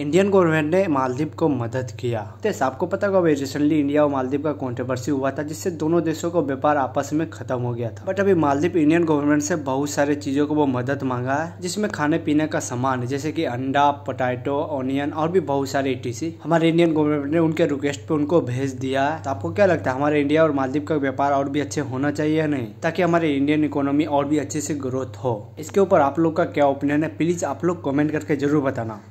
Indian government ने मालदीव को मदद किया तेज आपको पता होगा रिसेंटली इंडिया और मालदीव का कॉन्ट्रोवर्सी हुआ था जिससे दोनों देशों का व्यापार आपस में खत्म हो गया था बट अभी मालदीव इंडियन गवर्नमेंट से बहुत सारे चीजों को वो मदद मांगा है जिसमें खाने पीने का सामान जैसे कि अंडा पोटैटो ऑनियन और भी बहुत सारे टीसी हमारे इंडियन गवर्नमेंट ने उनके रिक्वेस्ट पे उनको भेज दिया है तो आपको क्या लगता है हमारे इंडिया और मालदीव का व्यापार और भी अच्छे होना चाहिए या नहीं ताकि हमारे इंडियन इकोनॉमी और भी अच्छे से ग्रोथ हो इसके ऊपर आप लोग का क्या ओपिनियन है प्लीज आप लोग कॉमेंट करके जरूर बताना